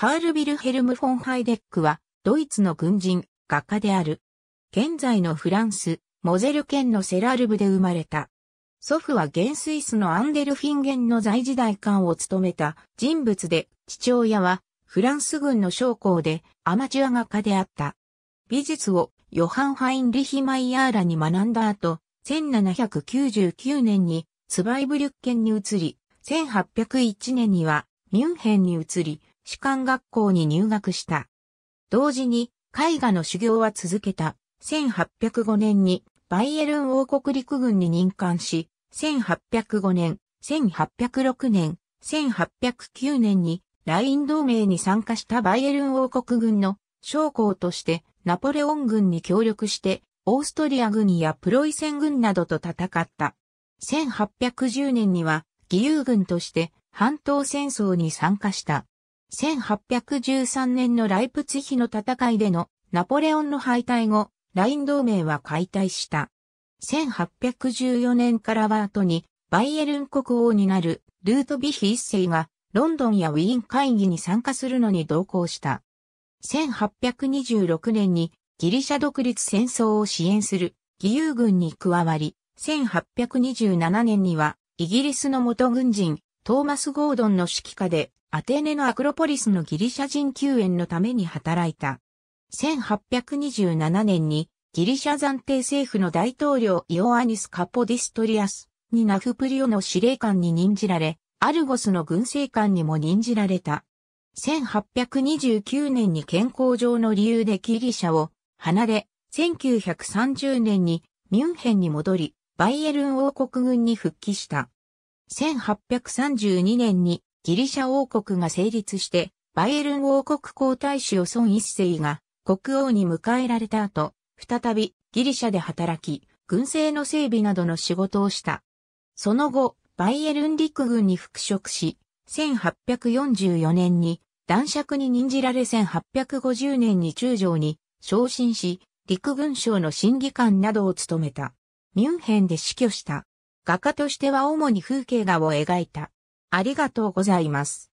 カール・ビルヘルム・フォン・ハイデックは、ドイツの軍人、画家である。現在のフランス、モゼル県のセラルブで生まれた。祖父は現スイスのアンデルフィンゲンの在時代官を務めた人物で、父親はフランス軍の将校でアマチュア画家であった。美術をヨハン・ハインリヒ・マイヤーラに学んだ後、1799年にツバイブリュッケンに移り、1801年にはミュンヘンに移り、士官学校に入学した。同時に絵画の修行は続けた。1805年にバイエルン王国陸軍に任官し、1805年、1806年、1809年にライン同盟に参加したバイエルン王国軍の将校としてナポレオン軍に協力してオーストリア軍やプロイセン軍などと戦った。1810年には義勇軍として半島戦争に参加した。1813年のライプツヒの戦いでのナポレオンの敗退後、ライン同盟は解体した。1814年からは後にバイエルン国王になるルートビヒ一世がロンドンやウィーン会議に参加するのに同行した。1826年にギリシャ独立戦争を支援する義勇軍に加わり、1827年にはイギリスの元軍人トーマス・ゴードンの指揮下で、アテネのアクロポリスのギリシャ人救援のために働いた。1827年に、ギリシャ暫定政府の大統領イオアニス・カポディストリアスにナフプリオの司令官に任じられ、アルゴスの軍政官にも任じられた。1829年に健康上の理由でギリシャを離れ、1930年にミュンヘンに戻り、バイエルン王国軍に復帰した。1832年にギリシャ王国が成立して、バイエルン王国皇太子を孫一世が国王に迎えられた後、再びギリシャで働き、軍政の整備などの仕事をした。その後、バイエルン陸軍に復職し、1844年に男爵に任じられ1850年に中将に昇進し、陸軍省の審議官などを務めた。ミュンヘンで死去した。画家としては主に風景画を描いた。ありがとうございます。